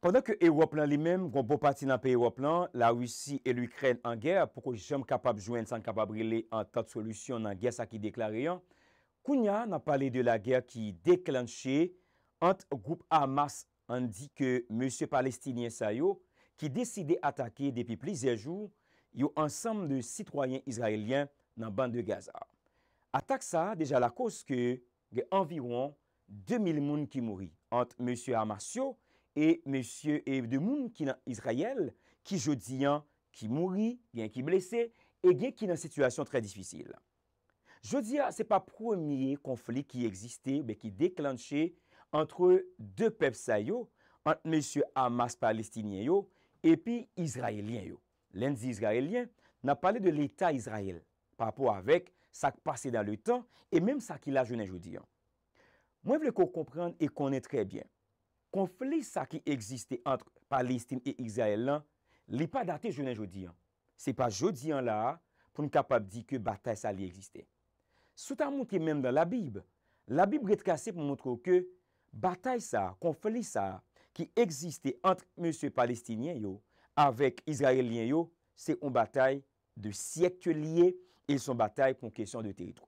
Pendan ke Ewop lan li men, goun bon pou pati nan pe Ewop lan, la Ouissi e l'Ukraine an gèr, poukou jèm kapab jwen san kapab rile an tat solusyon nan gèr sa ki deklariyon, Kounia nan pale de la gèr ki deklanchè ant goup Amas an di ke M. Palestiniensayou ki deside atake depi plizè joun yo ansam le sitroyen israelien nan band de Gaza. Atak sa deja la kos ke gen anviron 2000 moun ki mouri ant M. Amas yo E monsye Evdemoun ki nan Israel, ki Jodiyan ki mouri, gen ki blese, e gen ki nan situasyon tre disfisil. Jodiyan se pa promi konflik ki eksiste, be ki deklanche entre de peb sa yo, entre monsye Hamas palestinien yo, epi Israelien yo. Len zi Israelien nan pale de l'eta Israel, pa po avek sa k pase dan le tan, e menm sa ki la jounen Jodiyan. Mwen vle kon komprende e konen trebyen. konfli sa ki egziste antre Palestine e Israel lan, li pa date jounen joudiyan. Se pa joudiyan la, pou nou kapap di ke batay sa li egziste. Soutan moun ki menm dan la bib, la bib retkase pou moun moun tro ke batay sa, konfli sa ki egziste antre monsie palestinien yo avèk izraelien yo, se ou batay de siyekty liye e son batay pou moun kesyon de teritro.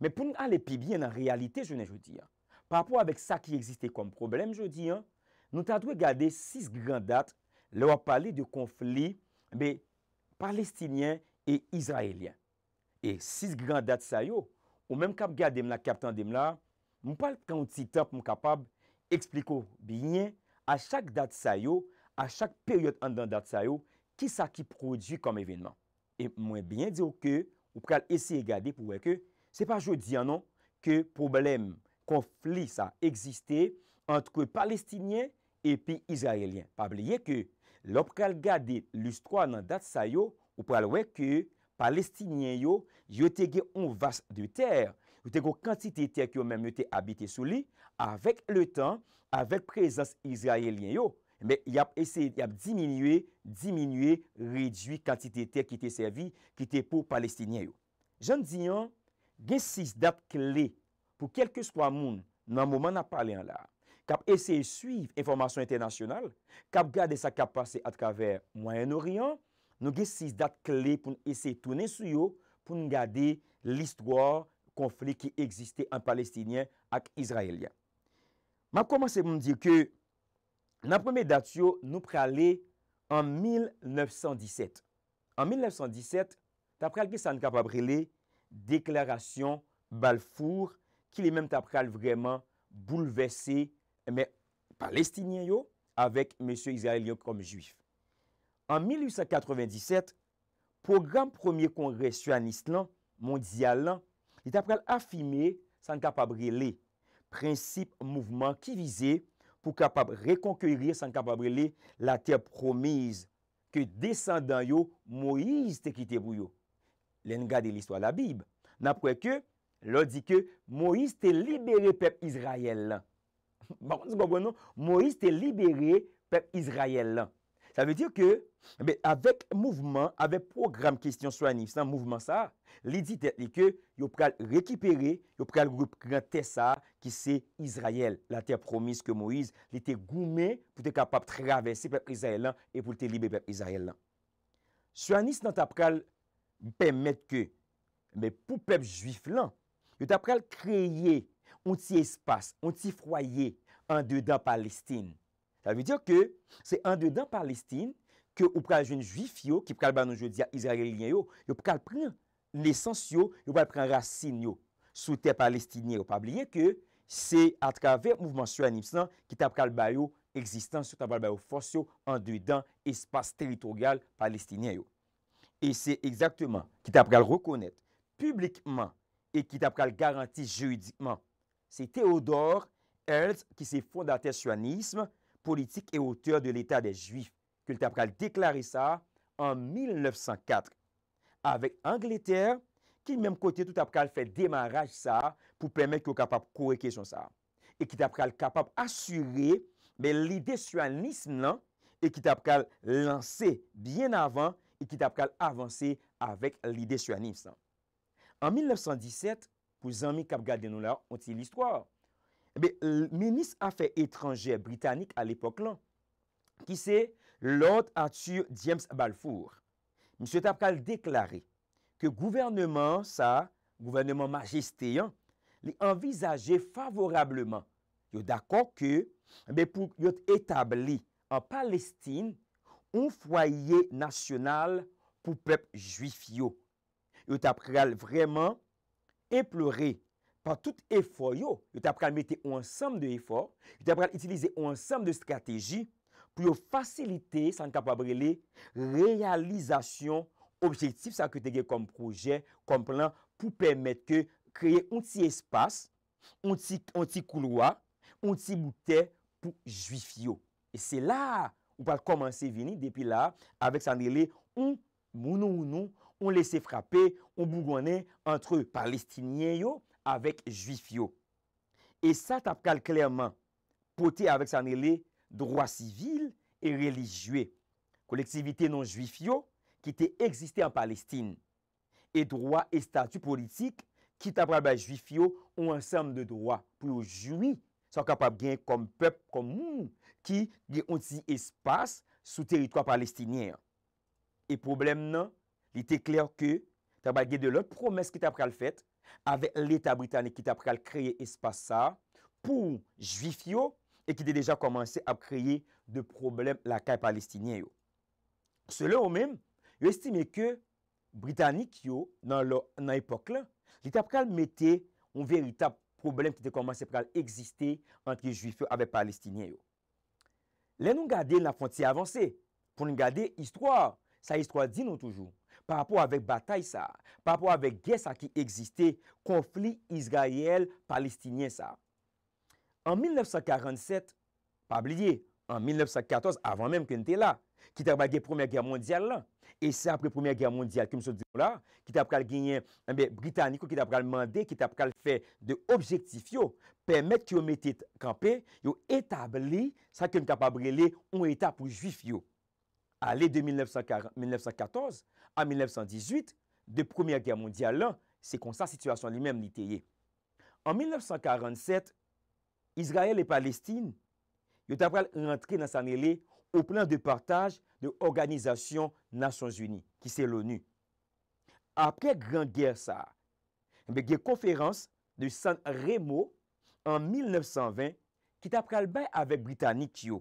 Men pou nou alè pi bien nan realite jounen joudiyan, pa apwa avèk sa ki existè kom problem jodi an, nou ta dwe gade 6 gran dat lwa pale de konfli be palestinien e israelien. E 6 gran dat sayo, ou mèm kap gade m la kap tan dem la, m pal kan ou ti tap m kapab ekspliko bie a chak dat sayo, a chak peryot an dan dat sayo ki sa ki produy kom evenman. E mwen bie dyo ke ou pral ese gade pou wè ke, se pa jodi an an, non, ke problem konflis a egziste antre palestinien epi izraelien. Pabliye ke, lop kal gade lus 3 nan dat sa yo, ou pralwe ke palestinien yo yo tege on vas de ter, yo tege o kantite ter ki yo menmete abite sou li, avek le tan, avek prezans izraelien yo, me yap ese, yap diminue, diminue, ridu kantite ter ki te servi, ki te pou palestinien yo. Jan diyon, gen sis dat kle pou kelke swa moun nan mouman ap pale an la, kap eseye suiv informasyon internasyonal, kap gade sa kap pase atraver Moyen-Oriyan, nou gesis dat kle pou n'eseye tounen sou yo pou n'gade l'istwar konflik ki egziste an palestinyen ak izraelyen. Ma komanse moun di ke nan pweme dat yo nou prale en 1917. En 1917, ta prale gesan kap ap rele deklarasyon balfour ki li men ta pral vreman boulevesse, palestinien yo, avek monsie Israel yo kom juif. An 1897, program premier kongres yon islan, mondial lan, li ta pral afime san kapabre le prinsip mouvman ki vize pou kapab rekonkuryre san kapabre le la te promize ke desandan yo Moise te kitebou yo. Len nga de liswa la bib, napwe ke Lò di ke, Moïse te libere pep Izraël lan. Bakon se kwa bonon, Moïse te libere pep Izraël lan. Sa ve di ke, eh avek mouvment, avek program kistyon souanif, san mouvment sa, li di te li ke, yo pral rekipere, yo pral repren te sa, ki se Izraël. La te promis ke Moïse li te goume pou te kapap travesse pep Izraël lan, e pou te libe pep Izraël lan. Souanif nan ta pral bemet ke, pou pep Juif lan, yo tap pral kreye on ti espas, on ti froyye an de dan Palestine. Ta ve diyo ke, se an de dan Palestine, ke ou pral jenj vif yo, ki pral ban nou jodia Israelien yo, yo pral pran l'esens yo, yo pral pran rassin yo, sou te Palestine yo. Pa blye ke, se a traver mouvment sou an imsan, ki tap pral bayo existans, sou tap pral bayo fos yo an de dan espas teritorial Palestine yo. E se ekzaktman, ki tap pral rekonet, publikman, E ki tapkal garanti juridikman. Se Theodore Eltz ki se fondate suanisme, politik e oteur de l'Etat des Juifs. Ke le tapkal deklari sa en 1904. Avek Angleterre, ki mèm kote tout tapkal fè demaraj sa pou pèmèk yo kapap koreke son sa. E ki tapkal kapap asyre, men l'ide suanisme lan, non, e ki tapkal lanse bien avan, e ki tapkal avanse avek l'ide suanisme lan. Non. An 1917, pou zanmi kap gade nou la, onti l'histoire. Ebe, eh menis afe etranje Britannik al epok lan, ki se Lord Arthur James Balfour. Mse Tapkal deklare ke gouvernement sa, gouvernement majesteyan, li envizaje favorableman. Yo d'akon ke, ebe eh pou yot etabli an Palestine un fwaye nasyonal pou pep juif yo. yo tap pral vreman emplore pa tout efo yo, yo tap pral mette ou ansam de efor, yo tap pral itilize ou ansam de strategi pou yo fasilite san kapabrele realizasyon objektif sa kotege kom proje kom plan pou pwemete kreye ou ti espas, ou ti kouloa, ou ti boutè pou jwif yo. E se la ou pal komanse vini depi la avek san dele ou mounou mounou on lese frape ou bougwane entre palestinien yo avek juif yo. E sa tapkal klerman, pote avek san ele, droa sivil e religye. Koleksivite non juif yo, ki te eksiste an palestin. E droa e statu politik, ki tapkal ba juif yo, ou ansem de droa pou yo juwi, sa kapap gen kom pep kom moun, ki gen onti espas sou teritwa palestinien. E problem nan, li te kler ke tabal ge de lout promes ki te ap kal fet ave l eta Britanik ki te ap kal kreye espasa pou jvif yo e ki te deja komanse ap kreye de problem laka e palestinien yo. Sele ou men, yo estime ke Britanik yo nan epok la, li te ap kal mette un veritab problem ki te komanse ap kal eksiste antre jvif yo ave palestinien yo. Le nou gade la fonti avanse pou nou gade istwa, sa istwa di nou toujou. pa apò avèk batay sa, pa apò avèk gè sa ki egziste konflik Israel-Palestinyen sa. An 1947, pa bliye, an 1914, avan mèm kwen te la, ki ta bagè Premier Gère Mondial lan, e sa apè Premier Gère Mondial kwen mèm so diyo la, ki ta pral genyen, eh anbe Britanniko ki ta pral mande, ki ta pral fè de objektif yo, pèmèk ki yo mète kampè, yo etabli sa kwen kapabre li, ou etap pou juif yo. Ale de 1914 an 1918, de Premier Guerre Mondial an, se kon sa situasyon li menm li teye. An 1947, Israel e Palestine yo tapral rentre nan San Ele au plan de partaj de Organizasyon Nasyon Zuni, ki se l'ONU. Apre Gran Guerre Sa, yon beke konferans de San Remo an 1920, ki tapral bay ave Britannik yo.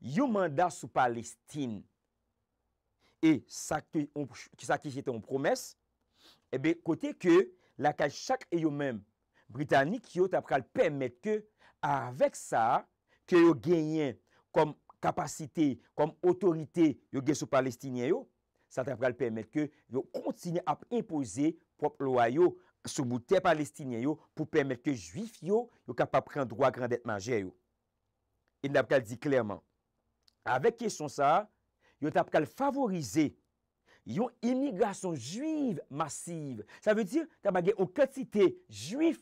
Yo manda sou Palestine. e sa ki jete yon promes, ebe eh kote ke lakay chak e yon men Britannik yo tap kal pemet ke avek sa ke yon genyen kom kapasite, kom otorite yon gen sou Palestiniye yo, sa tap kal pemet ke yon kontine ap impose pop loay yo sou mouten Palestiniye yo pou pemet ke Juif yo yon kapap pren drwa grandet manje yo. En tap kal di klerman, avek kesyon sa yo, yon tapkal favorize, yon imigrasyon juiv masiv. Sa ve dir, taba gen, ou katite juif,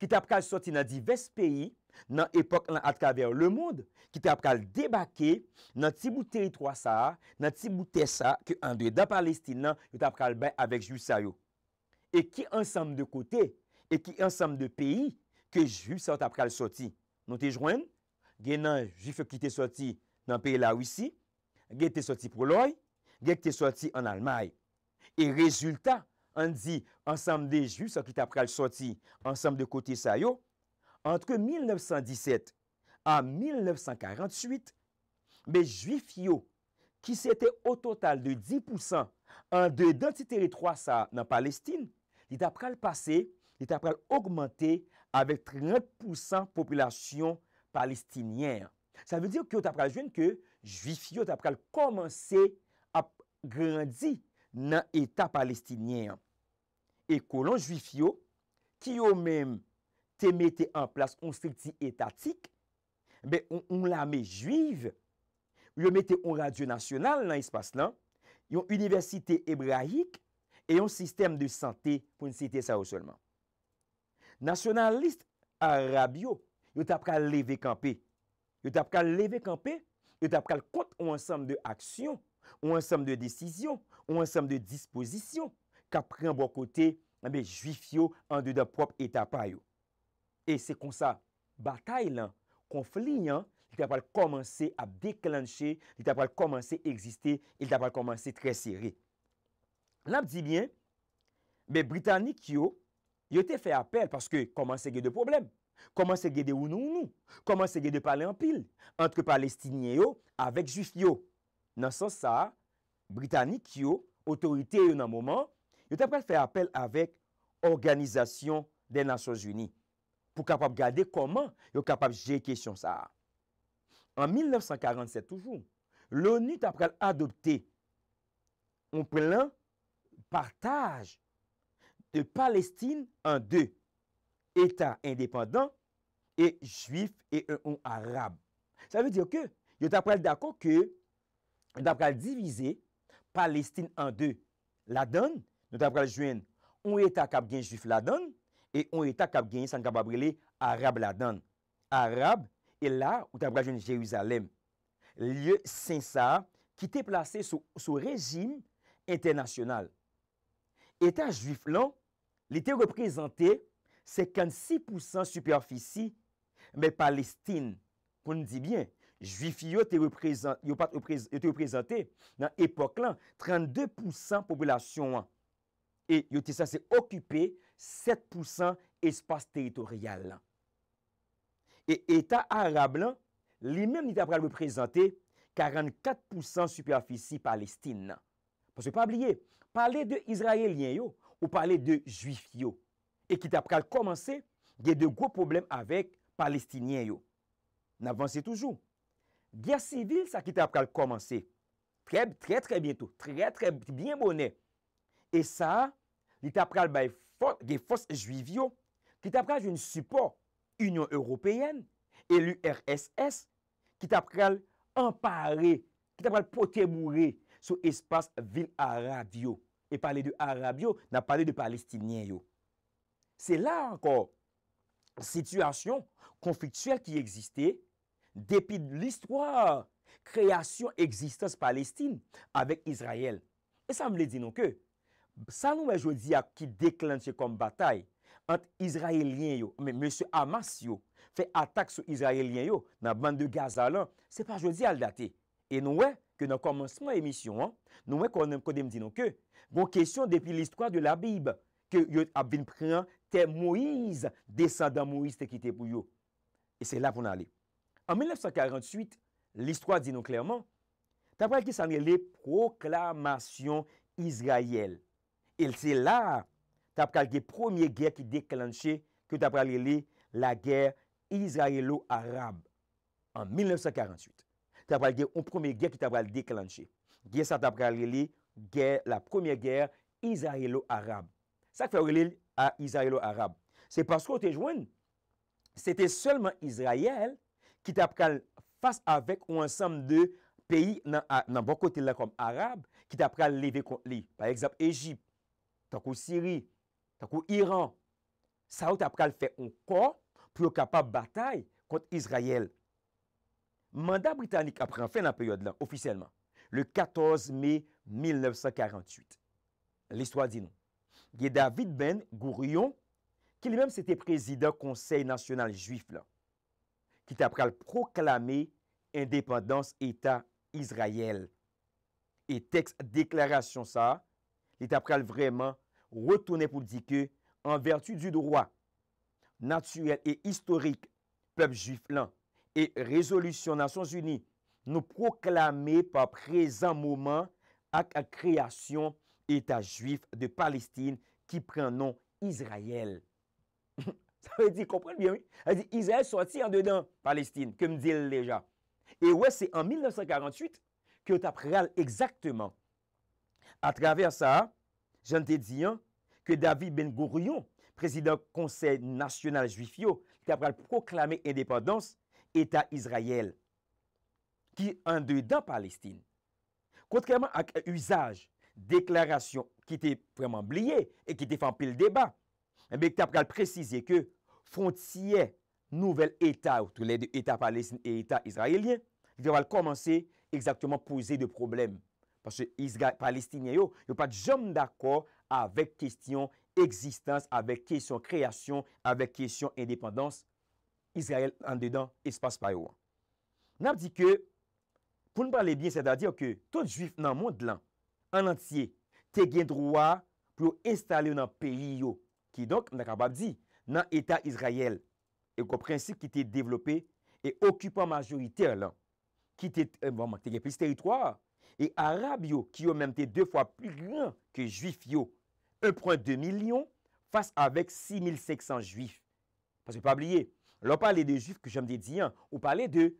ki tapkal soti nan divest peyi, nan epok lan atkavèr le moud, ki tapkal debake, nan tibou teritwasa, nan tibou tesa, ki andre dan Palestina, yon tapkal ben avèk ju sa yo. E ki ansam de kote, e ki ansam de peyi, ke ju sa yo tapkal soti. Non te jwenn, gen nan juif ki te soti, nan peyi la wisi, Gèk te soti pou lòy, gèk te soti an almay. E rezultat, an di, ansam de ju, sa ki tap pral soti ansam de kote sa yo, antre 1917 a 1948, be juif yo ki se te o total de 10% an de denti teritroasa nan Palestine, li tap pral pase, li tap pral augmente avèk 30% populasyon palestiniyèr. Sa ve diyo ki yo tapra jwen ke jwifi yo tapral komanse ap grandi nan etat palestinien. E kolon jwifi yo, ki yo menm te mette an plas on striti etatik, be yon lamè jwiv, yon mette on radyo nasyonal nan espas lan, yon universite ebrahik, yon sistem de sante pou nisite sa ou solman. Nasyonalist Arabio yo tapral leve kampe, Yo tap kal leve kampe, yo tap kal kont ou an samm de aksyon, ou an samm de desisyon, ou an samm de disposisyon, ka pre an bo kote, anbe, jwif yo, an de da prop etapa yo. E se kon sa batay lan, kon flinyan, yo tap kal komanse a deklanshe, yo tap kal komanse egziste, yo tap kal komanse tre sere. Lan di bien, be Britannik yo, yo te fe apel paske komanse ge de probleme. Koman se gede ou nou ou nou? Koman se gede pale an pil? Antre Palestiniye yo, avèk Juif yo. Nan son sa, Britannique yo, otorite yo nan mouman, yo tapre fè apel avèk Organizasyon de Nasyons Uni. Pou kapap gade koman, yo kapap jè kèsyon sa. An 1947 toujou, l'ONU tapre adoptè ou plen partaj de Palestine an dè. Etat indépendant et juif et un ou arabe. Sa ve diyo ke, yo tabral dako ke, tabral divize, Palestine en deux, ladan, yo tabral juen, ou etat kabgen juif ladan, et ou etat kabgen sangababrile, arabe ladan. Arabe, e la ou tabral juen Jerusalem. Lye sensa, ki te plase sou rejim internasyonal. Etat juif lan, li te reprezenté 56% superfici palestine. Kon di bien, juifi yo te reprezenté nan epok lan, 32% popolasyon an. E yo te sase okupé 7% espas teritorial lan. E etat arab lan, li men nita pral reprezenté 44% superfici palestine nan. Pas yo pa bliye, pale de izraelyen yo ou pale de juifi yo. E ki tap pral komanse, ge de go problem avek palestinien yo. N avanse toujou. Gya sivil sa ki tap pral komanse. Treb, treb, treb, bietou. Treb, treb, biet mounen. E sa, li tap pral gay fos juivyo. Ki tap pral joun support Union Européenne, elu RSS, ki tap pral ampare, ki tap pral potemoure sou espas vil Arabiyo. E pale de Arabiyo, na pale de palestinien yo. Se la anko situasyon konfliktuel ki egziste depi l'istwa kreasyon egzistans palestine avèk Izraël. E sa mle di nou ke, sa nou mwen jodi ak ki deklantye kom batay ant Izraëlien yo, mwen mwen se amas yo, fe atak sou Izraëlien yo nan ban de Gaza lan, se pa jodi al dati. E nou we, ke nan komanseman emisyon an, nou we konen kode mdi nou ke, mwen kesyon depi l'istwa de la Bib, ke yon ap vin prean, te Moïse, descendant Moïse te ki te pou yo. E se la pou nan li. An 1948, l'histoire di nou klerman, ta pral ki san li li proklamasyon Izraël. El se la, ta pral ki premier guerre ki deklanché ki ta pral li li la guerre Izraël ou Arab. An 1948, ta pral ki un premier guerre ki ta pral deklanché. Ge sa ta pral li li la premier guerre Izraël ou Arab. Sa ki fè ou li li, a Israel ou Arab. Se paskou te jwen, se te selman Israel ki ta pral fase avek ou ansam de peyi nan bon kote la kom Arab ki ta pral leve kont li. Par ekzap, Ejip, ta kou Siri, ta kou Iran. Sa ou ta pral fe onko pou yo kapab batay kont Israel. Manda Britannik apren fe nan peyode la, ofisyelman, le 14 mey 1948. L'histoire dit non. Gye David Ben Gourion, ki li menm sete prezida konsey nasyonal juif lan, ki tap pral proklame indepadans eta Israel. E teks deklarasyon sa, li tap pral vreman retoune pou dike an vertu du droi natyuel e istorik pleb juif lan e rezolusyon Nasyon Zuni nou proklame pa prezan mouman ak kreasyon État juif de Palestine qui prend nom Israël. Ça veut dire, comprenez bien, oui? Israël sorti en dedans Palestine, comme dit déjà. Et ouais, c'est en 1948 que t'apprends exactement. À travers ça, je te dis hein, que David Ben Gourion, président du Conseil national juif, t'apprends proclamer indépendance État Israël, qui en dedans Palestine. Contrairement à usage deklarasyon ki te vreman blye e ki te fanpil deba. Mbek ta pral prezize ke fontiye nouvel etat outre lè de etat palestine e etat israelien lè val komanse ekzaktouman pouze de problem. Pase palestine yo, yo pat jom d'akor avek kestyon eksistans, avek kestyon kreasyon, avek kestyon indépendans. Israel an dedan, espas pa yo. N ap di ke pou nou prale bie, se da di yo ke tout juif nan moun d'lan An ansye, te gen drouwa pou yo installe nan peri yo. Ki donk, nan kabab di, nan etat Israel. E kon prinsip ki te developpe, e okupan majorite lan. Ki te gen plis teritwa. E Arab yo, ki yo menmte de fwa pi ryan ke juif yo. Un pronk de milyon, fase avek 6500 juif. Fase pou pa bliye. Lo pale de juif ki jom de diyan, ou pale de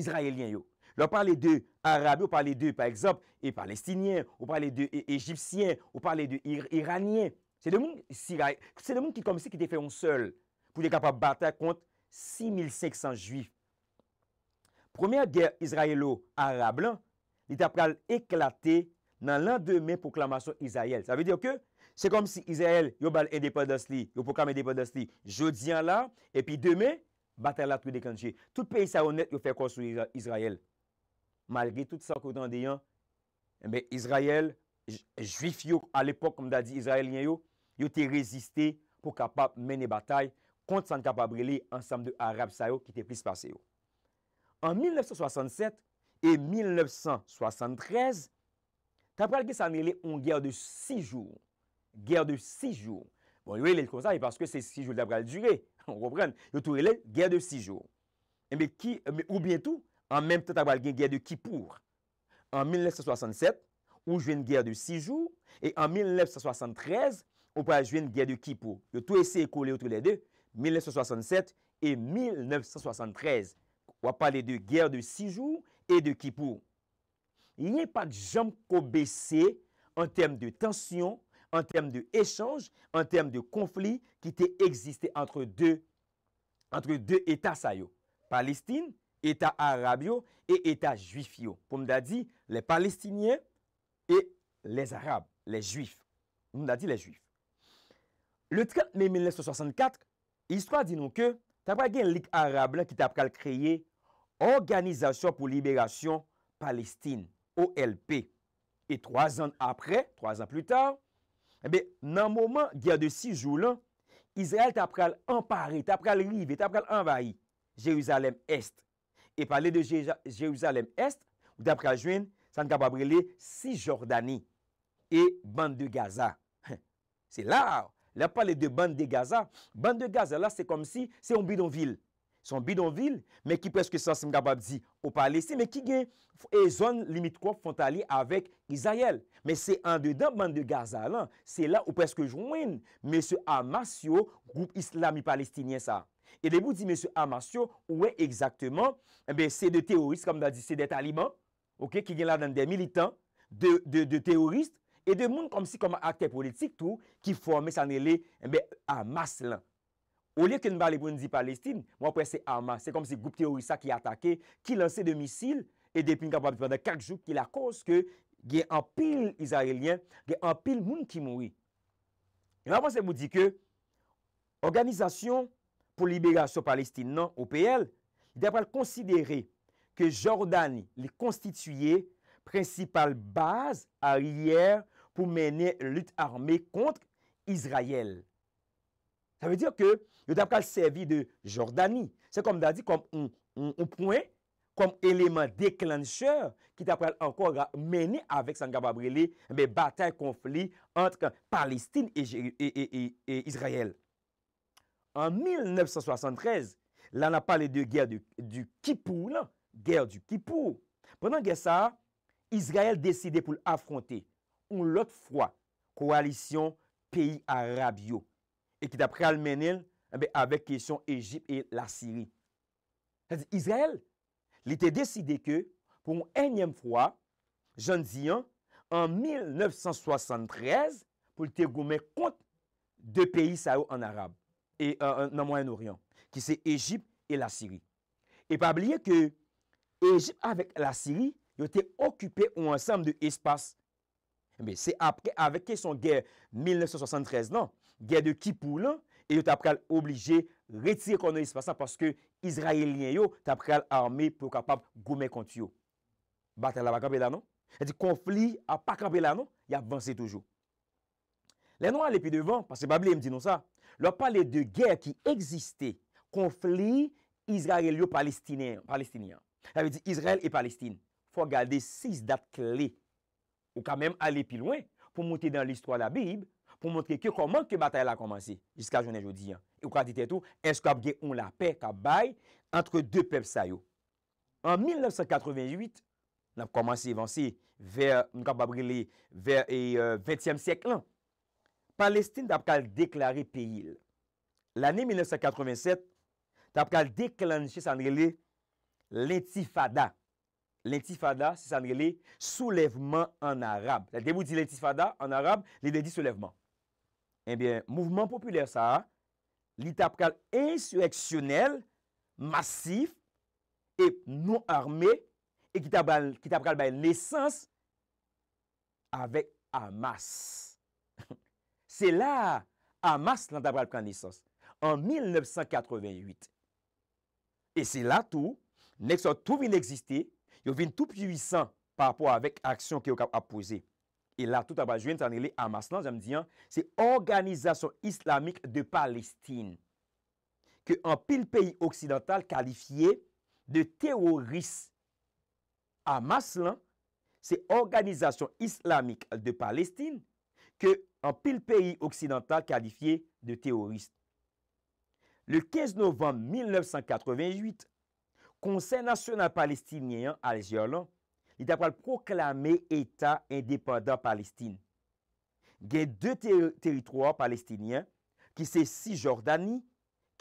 Israelien yo. Vous parlez de Arabes, on parle de, par exemple, et Palestiniens, on parle de Égyptiens, on parle de Iraniens. C'est des gens qui, comme ça, qui étaient fait un seul pour être capable de battre contre 6500 Juifs. Première guerre israélo-arabe, il a éclaté dans l'endemain proclamation Israël. Ça veut dire que c'est comme si Israël, il a indépendance li, a proclame indépendance jeudi en là, et puis demain, bataille la tout déclenchée. Tout pays ça honnête, il fait quoi sur Israël. malge tout sa koutan deyan, ebe, Izrael, jwif yo, al epok, kom da di, Izrael yen yo, yo te reziste, pou kapap mene batay, kont san kapap rele, ansam de Arab sa yo, ki te plis pase yo. An 1967, e 1973, kapral ki san rele, on ger de 6 jou, ger eh de 6 jou. Bon, yo ele l kon sa, e paske se 6 jou dapre al dure, on repren, yo tou rele, ger de 6 jou. Ebe, ki, ou bientou, An menm tata bal gen gèr de Kipour. An 1967 ou jwen gèr de Sijou. E an 1973 ou pa jwen gèr de Kipour. Yo tou ese e koule outre le de. 1967 e 1973. Ou ap pale de gèr de Sijou e de Kipour. Yen pa jom ko bese en tem de tensyon, en tem de echange, en tem de konfli ki te egziste entre de etas ayo. Palestine. Eta Arab yo, E eta Juif yo, Pou mda di, Le Palestiniye, E les Arab, Le Juif, Mda di le Juif, eh Le 13 mai 1964, Histoire di nou ke, Tapra gen lik Arab la, Ki tapra kreye, Organizasyon pou liberasyon, Palestine, O.L.P. E 3 an apre, 3 an plu tar, Ebe, nan mouman, Gya de 6 jou lan, Israel tapra l'ampare, Tapra l'rive, Tapra l'envaye, Jerusalem Est, E pale de Jejouzalem Est, ou da prajwen, San Gababrele, si Jordani, e bande de Gaza. Se la, la pale de bande de Gaza, bande de Gaza la se kom si, se on bidonvil. Se on bidonvil, men ki preske san San Gababrele di, ou pale se, men ki gen, e zon limit kwa fon tali avek Izayel. Men se an de dan bande de Gaza la, se la ou preske jouen, men se amasyo, goup islami palestinyen sa a. E debout di M. Amasyon, ouwe exactement, eh se de terorist kom nan di se de taliban, ki gen la nan de militant, de terorist, eh e de moun kom si akte politik tou, ki fwame san ele amas lan. Ou liye ken bali pou n di Palestine, moun pou e se amas, se kom si goup terorista ki atake, ki lance de misil, e depin kapabit pwanda kakjou ki la kos ke gen anpil izayelien, gen anpil moun ki moui. E moun se mou di ke, organizasyon pour libération Palestine non au PL, d'après considérer que Jordanie les constituait principale base arrière pour mener lutte armée contre Israël. Ça veut dire que il d'après servi de Jordanie, c'est comme dit comme un, point comme élément déclencheur qui d'après encore mener avec Sangababrele mais bataille conflit entre Palestine et Israël en 1973, là, on a parlé de guerre du, du Kippour, guerre du Kippour. Pendant guerre ça, Israël décidait pour affronter une autre fois coalition pays arabio, et qui d'après Almenel eh avec question Égypte et la Syrie. cest Israël, il était décidé que pour une énième fois, je dis en 1973 pour le contre deux pays en arabe et, dans le Moyen-Orient, qui c'est l'Égypte et la Syrie. Et pas oublier que Égypte avec la Syrie, ils étaient occupés un ensemble d'espaces. Mais c'est après, avec son guerre 1973, non, guerre de Kippour hein, et ils été obligés de retirer l'espace espace parce que les Israéliens étaient armés pour capable de gommer contre eux. Bataille là, pas là, non? cest conflit à pas camper là, non? Il avance toujours. Lè nou alè pi devan, pasè Babli mdi nou sa, lò palè de gèr ki egzistè, konflè, Izrael yo Palestiniyan. Lè vè di, Izrael e Palestine. Fò gade 6 dat kli, ou ka mèm alè pi lwen, pou mwote dan l'histoire la Bib, pou mwote ke komon ke batay la komanse, jiska jounè joudiyan. Ou kwa ditè tou, eskab gè on la pe, kabay, antre 2 pev sayo. An 1988, lè v komanse evansi, mkab Babli, vè 20èm seklan, Palestine tap kal deklare peyil. L'anè 1987, tap kal deklare se sanrele l'intifada. L'intifada se sanrele souleveman an arab. Kèm ou di l'intifada an arab, li de di souleveman. Eh mouvement populèr sa, li tap kal insueksyonel, masif, ep nou arme, ki tap kal bay nesans avèk amas. Se la, a Maslan tabal pran nesans, an 1988. E se la tou, nekso tou vin ekziste, yo vin tou pwisan parpou avèk aksyon ki yo kap apwose. E la tou tabal jwen, a Maslan, jen m diyan, se organizasyon islamik de Palestine ke an pil peyi oksidental kalifiye de teroris. A Maslan, se organizasyon islamik de Palestine, ke an pil peyi oksidental kalifiye de teoriste. Le 15 novem 1988, konsen nasyonal palestinyen al-Jerlan li tapal proklame etat indepanda palestine. Gen de teritroa palestinyen, ki se si Jordani,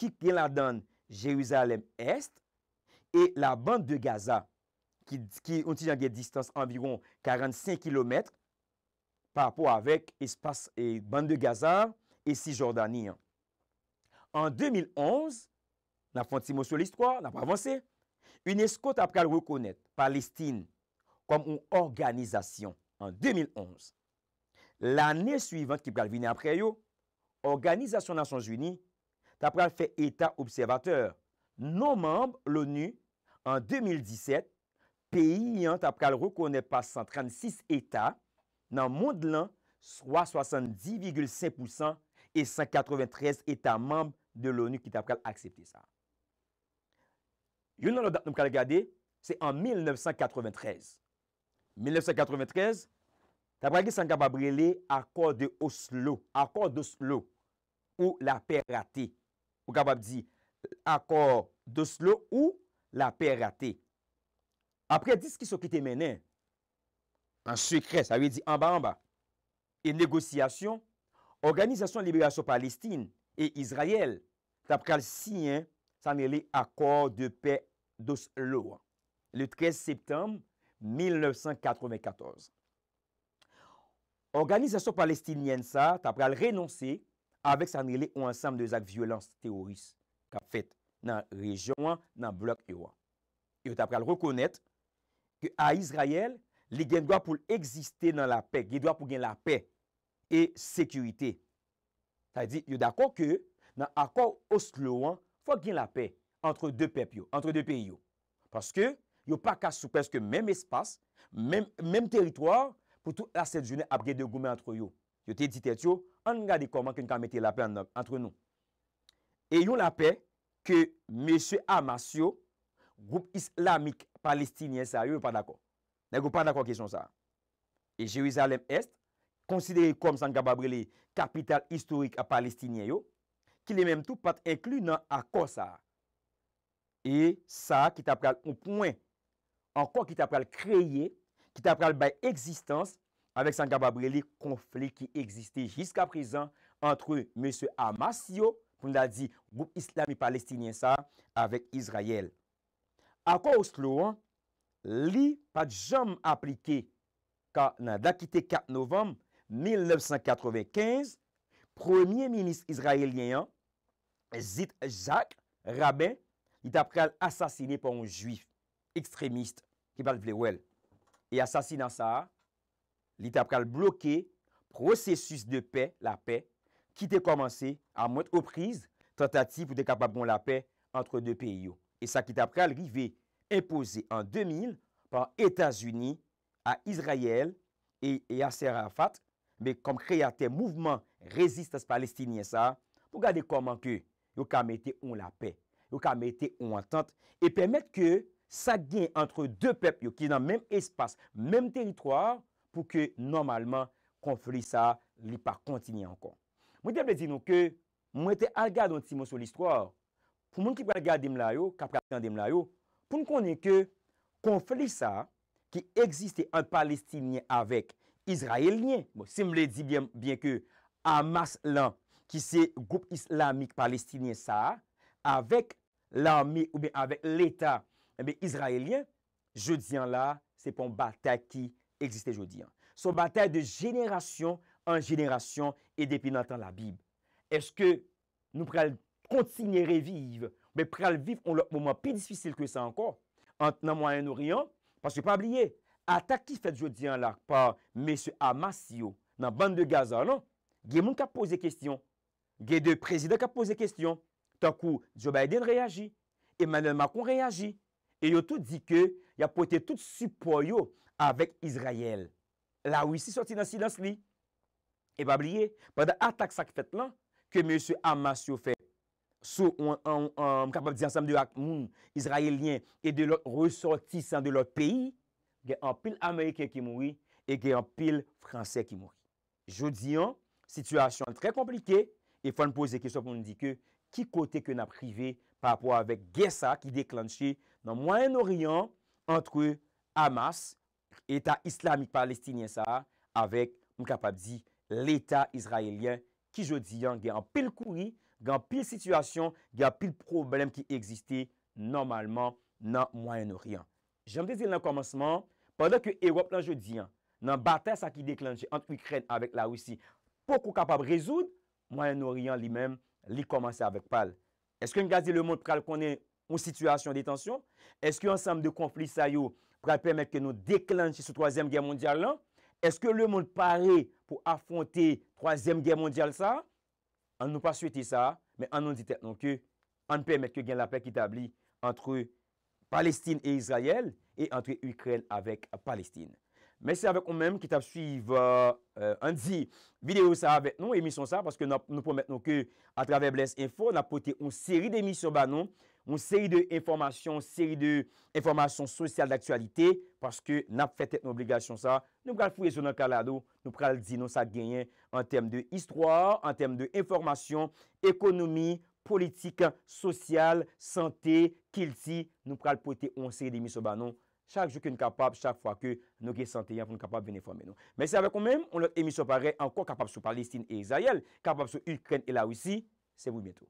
ki gen la dan Jeruzalem Est, e la band de Gaza, ki ontijan gen distans anviron 45 kilometre, pa apou avek espas e bandegazar e si jordaniyan. An 2011, nan fwant si mou sou l'histoire, nan fwant avanse, UNESCO tap pral rekounet Palestine kom ou organizasyon an 2011. Lanè suivant ki pral vinè apre yo, Organizasyon Nansyon Jouni tap pral fe etat observateur. Non mamb l'ONU an 2017 peyi an tap pral rekounet pa 136 etat nan moun de lan, swa 70,5% e 193 etan mamb de l'ONU ki tap kal aksepti sa. Yon nan nou dat nou kal gade, se an 1993. 1993, tap kage san kaba brele akor de Oslo, akor de Oslo, ou la per rate. Ou kaba di, akor de Oslo ou la per rate. Apre, dis ki sou kite menen, an sekre, sa vi di amba-amba, e negosyasyon, Organizasyon Libération Palestine e Israel, tap kal siyen sanyele akor de pe dos loa. Le 13 septembe 1994. Organizasyon Palestine yen sa, tap kal renonsi avek sanyele ou ansam de zak violans teoris, kap fet nan rejouan, nan blok yoan. Yo tap kal rekounet ke a Israel li gen dwa pou l'eksiste nan la pek, gen dwa pou gen la pek, e sekurite. Tadi, yo dakon ke, nan akon osloan, fwa gen la pek entre de pek yo, entre de pek yo. Paske, yo pa ka soupeske menm espas, menm teritoar pou tout la sèdjounen apge de goumen antre yo. Yo te ditet yo, an nga de koman ke n ka mette la pek antre nou. E yo la pek ke mesye Amas yo, goup islamik palestinien sa yo, yo pa dakon. Nan gwo pa nan kwa kesyon sa? E Jerusalem est, konsidere kom Sangababreli, kapital istorik a Palestiniye yo, ki le menm tou pat inklu nan a kwa sa. E sa ki ta pral ou pwen, an kwa ki ta pral kreye, ki ta pral bay eksistans, avek Sangababreli, konflik ki eksiste jiska prizan antre Mese Amasyo, pou nan di, ou islami Palestiniye sa, avek Izrayel. A kwa ou slo an, li pat jom aplike ka nan dakite 4 novem 1995, Premier Ministre Israelien zite Jacques Rabin, li tapre al asasine pa un juif ekstremiste ki pal vle wel. E asasine ansa a, li tapre al bloke prosesus de pe, la pe, ki te komanse a mwet opriz tentati pou de kapap bon la pe antre de pe yo. E sa ki tapre al rivey impose an 2000 pan Etasuni a Izrayel e a Serrafat me kom kreate mouvman rezistans palestinien sa pou gade koman ke yo kamete ou la pe yo kamete ou antante e pemet ke sa gen antre de pep yo ki nan men espas men teritwar pou ke normalman konfli sa li pa kontini ankon mwen te plezino ke mwen te algade an ti monsou l'istwar pou moun ki prelgade dem la yo kapre apyan dem la yo pou nou konnen ke konfli sa, ki egziste an palestinien avèk izraelien, bon, si m le di bien ke Amas lan, ki se goup islamik palestinien sa, avèk l'ami ou be avèk l'eta, mbe izraelien, jodian la, se pon batay ki egziste jodian. So batay de jeneration an jeneration, e depi natan la bib. Eske nou pral kontinere vive be pral viv on lop mouman pi disfisil ke sa anko. Ant nan mwen an oriyan, pas se pa bliye, ata ki fet jodi an lak pa Mese Amasio nan band de Gaza nan, non? ge moun ka pose kestyon, ge de prezident ka pose kestyon, tankou, Jobayden reyagi, Emmanuel Macron reyagi, e yo tout di ke, ya pote tout supo yo avek Izrael. La ou isi sorti nan silans li, e pa bliye, pa da ata ki fet lan, ke Mese Amasio fe. sou m kapab di ansam hmm, de ak moun, Izraelien, e de lor ressortisan de lor peyi, gen an pil Ameriken ki moui, e gen an pil Fransen ki moui. Jodiyan, situasyon trè komplike, e fwa n poze kesyon pou n di ke, ki kote ke nan prive, pa apwa avek gen sa ki deklansye, nan Mwenen Oriyon, antre Amas, etat Islami Palestiniensa, avek m kapab di, l etat Izraelien, ki jodiyan gen an pil koui, Gyan pil situasyon, gyan pil problem ki egziste normalman nan Moyen-Orient. Jèm te zil nan komanseman, pandan ke Erop lan jodi, nan batè sa ki deklanje ant Ukren avèk la ou si, pouk ou kapab rezoud, Moyen-Orient li men li komanse avèk pal. Eske yon gazi le moun pral konen ou situasyon detansyon? Eske yon sam de konflik sa yo pral pèmèk ke nou deklanje sou 3èm gen mondial lan? Eske le moun pare pou afonte 3èm gen mondial sa? An nou pa sweti sa, men an nou ditet nou ke an pe met ke gen la pek itabli antre Palestine e Israel e antre Ukraine avèk Palestine. Mè se avèk ou mèm ki tap suiv an euh, di video sa avèk nou emisyon sa paske nou pou met nou ke atrave Blesse Info, nap pote ou seri de misyon ban nou, ou seri de informasyon, seri de informasyon sosyal d'aktualite paske nap fetet nou obligasyon sa. Nou pral fwese nou kalado, nou pral di nou sa genyen an tem de istwa, an tem de informasyon, ekonomi, politika, sosyal, sante, kilti, nou pral pote onse di miso banon. Chak jou ki nou kapap, chak fwa ki nou ki sante yan pou nou kapap vene fwa menon. Men se ave kon men, on lot emiso pare anko kapap sou Palestine e Israel, kapap sou Ukraine e la wisi. Se vous bientôt.